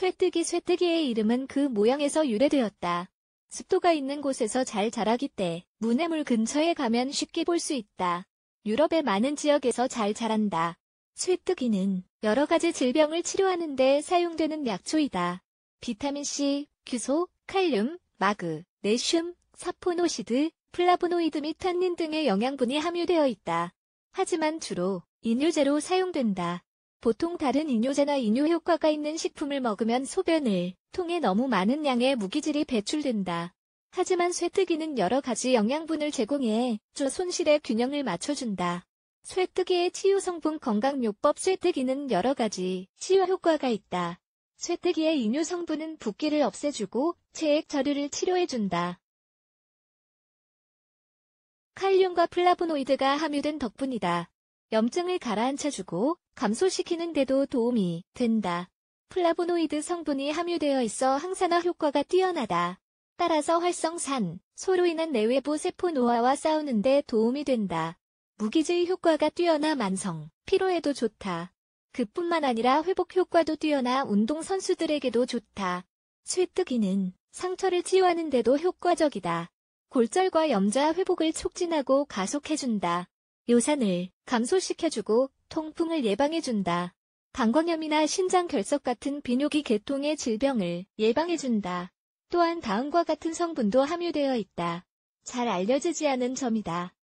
쇠뜨기 쇠뜨기의 이름은 그 모양에서 유래되었다. 습도가 있는 곳에서 잘 자라기 때문해물 근처에 가면 쉽게 볼 수 있다. 유럽의 많은 지역에서 잘 자란다. 쇠뜨기는 여러 가지 질병을 치료하는 데 사용되는 약초이다. 비타민C, 규소, 칼륨, 마그, 네슘, 사포노시드, 플라보노이드 및 탄닌 등의 영양분이 함유되어 있다. 하지만 주로 인유제로 사용된다. 보통 다른 이뇨제나 이뇨 효과가 있는 식품을 먹으면 소변을 통해 너무 많은 양의 무기질이 배출된다. 하지만 쇠뜨기는 여러 가지 영양분을 제공해 조 손실의 균형을 맞춰준다. 쇠뜨기의 치유 성분 건강요법 쇠뜨기는 여러 가지 치유 효과가 있다. 쇠뜨기의 이뇨 성분은 붓기를 없애주고 체액 저류를 치료해준다. 칼륨과 플라보노이드가 함유된 덕분이다. 염증을 가라앉혀주고 감소시키는데도 도움이 된다. 플라보노이드 성분이 함유되어 있어 항산화 효과가 뛰어나다. 따라서 활성산, 소로 인한 내외부 세포 노화와 싸우는데 도움이 된다. 무기질 효과가 뛰어나 만성, 피로에도 좋다. 그뿐만 아니라 회복 효과도 뛰어나 운동선수들에게도 좋다. 쇠뜨기는 상처를 치유하는 데도 효과적이다. 골절과 염좌 회복을 촉진하고 가속해준다. 요산을 감소시켜주고 통풍을 예방해준다. 방광염이나 신장 결석 같은 비뇨기 계통의 질병을 예방해준다. 또한 다음과 같은 성분도 함유되어 있다. 잘 알려지지 않은 점이다.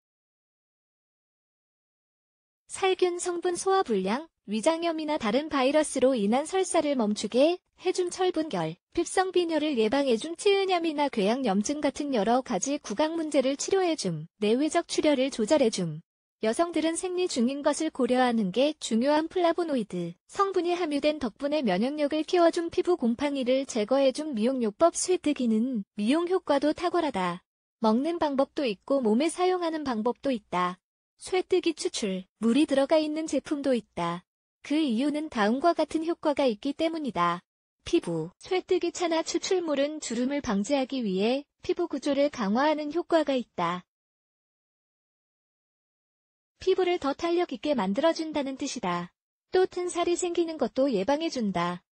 살균 성분 소화 불량, 위장염이나 다른 바이러스로 인한 설사를 멈추게 해준 철분결, 핍성 비뇨를 예방해준 치은염이나 궤양염증 같은 여러 가지 구강 문제를 치료해줌, 내외적 출혈을 조절해줌, 여성들은 생리 중인 것을 고려하는 게 중요한 플라보노이드 성분이 함유된 덕분에 면역력을 키워준 피부 곰팡이를 제거해준 미용요법 스위트기는 미용 효과도 탁월하다. 먹는 방법도 있고 몸에 사용하는 방법도 있다. 쇠뜨기 추출, 물이 들어가 있는 제품도 있다. 그 이유는 다음과 같은 효과가 있기 때문이다. 피부, 쇠뜨기 차나 추출물은 주름을 방지하기 위해 피부 구조를 강화하는 효과가 있다. 피부를 더 탄력 있게 만들어준다는 뜻이다. 또 튼살이 생기는 것도 예방해준다.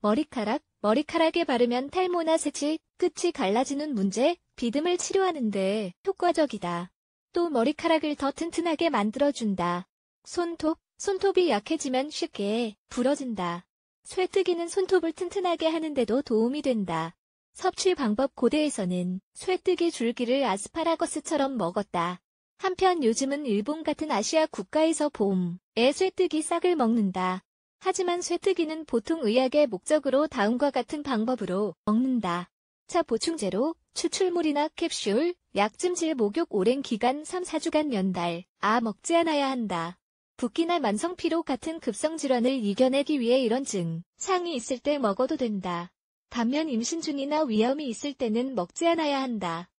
머리카락, 머리카락에 바르면 탈모나 새치, 끝이 갈라지는 문제, 비듬을 치료하는데 효과적이다. 또 머리카락을 더 튼튼하게 만들어준다. 손톱, 손톱이 약해지면 쉽게 부러진다. 쇠뜨기는 손톱을 튼튼하게 하는데도 도움이 된다. 섭취 방법 고대에서는 쇠뜨기 줄기를 아스파라거스처럼 먹었다. 한편 요즘은 일본 같은 아시아 국가에서 봄에 쇠뜨기 싹을 먹는다. 하지만 쇠뜨기는 보통 의학의 목적으로 다음과 같은 방법으로 먹는다. 차 보충제로 추출물이나 캡슐, 약찜질 목욕 오랜 기간 3, 4주간 연달 아 먹지 않아야 한다. 붓기나 만성피로 같은 급성질환을 이겨내기 위해 이런 증상이 있을 때 먹어도 된다. 반면 임신 중이나 위험이 있을 때는 먹지 않아야 한다.